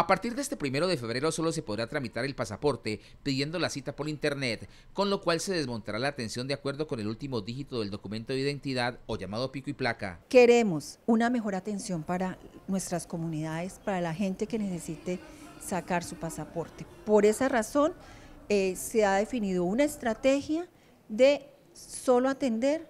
A partir de este primero de febrero solo se podrá tramitar el pasaporte pidiendo la cita por internet, con lo cual se desmontará la atención de acuerdo con el último dígito del documento de identidad o llamado pico y placa. Queremos una mejor atención para nuestras comunidades, para la gente que necesite sacar su pasaporte. Por esa razón eh, se ha definido una estrategia de solo atender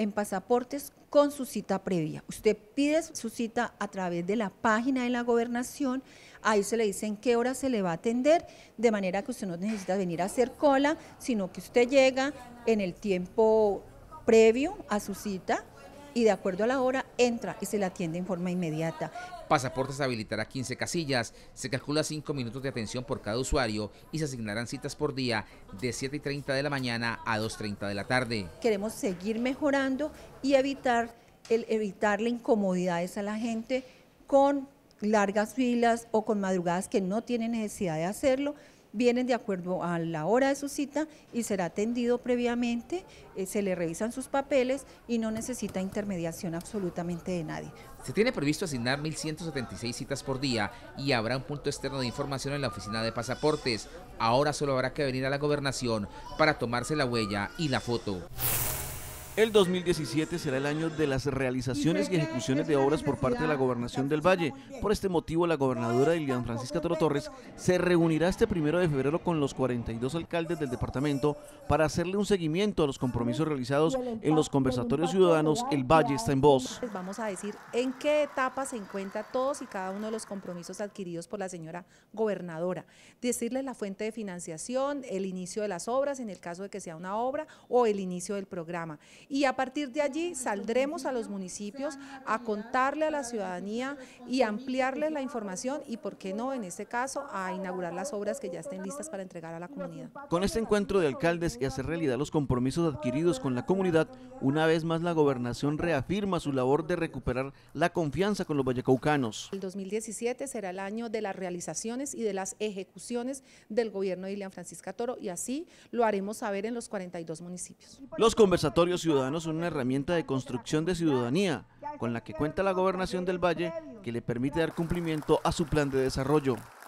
en pasaportes con su cita previa. Usted pide su cita a través de la página de la gobernación, ahí se le dice en qué hora se le va a atender, de manera que usted no necesita venir a hacer cola, sino que usted llega en el tiempo previo a su cita, y de acuerdo a la hora entra y se le atiende en forma inmediata. Pasaportes habilitará 15 casillas, se calcula 5 minutos de atención por cada usuario y se asignarán citas por día de 7 y de la mañana a 2.30 de la tarde. Queremos seguir mejorando y evitar el evitarle incomodidades a la gente con largas filas o con madrugadas que no tienen necesidad de hacerlo, vienen de acuerdo a la hora de su cita y será atendido previamente, eh, se le revisan sus papeles y no necesita intermediación absolutamente de nadie. Se tiene previsto asignar 1.176 citas por día y habrá un punto externo de información en la oficina de pasaportes. Ahora solo habrá que venir a la gobernación para tomarse la huella y la foto. El 2017 será el año de las realizaciones y ejecuciones de obras por parte de la Gobernación del Valle. Por este motivo, la gobernadora Lilian Francisca Toro Torres se reunirá este primero de febrero con los 42 alcaldes del departamento para hacerle un seguimiento a los compromisos realizados en los conversatorios ciudadanos El Valle está en voz. vamos a decir en qué etapa se encuentra todos y cada uno de los compromisos adquiridos por la señora gobernadora. Decirles la fuente de financiación, el inicio de las obras en el caso de que sea una obra o el inicio del programa y a partir de allí saldremos a los municipios a contarle a la ciudadanía y ampliarle la información y, por qué no, en este caso, a inaugurar las obras que ya estén listas para entregar a la comunidad. Con este encuentro de alcaldes y hacer realidad los compromisos adquiridos con la comunidad, una vez más la gobernación reafirma su labor de recuperar la confianza con los vallecaucanos. El 2017 será el año de las realizaciones y de las ejecuciones del gobierno de Ilian Francisca Toro y así lo haremos saber en los 42 municipios. Los conversatorios ciudadanos una herramienta de construcción de ciudadanía con la que cuenta la gobernación del Valle que le permite dar cumplimiento a su plan de desarrollo.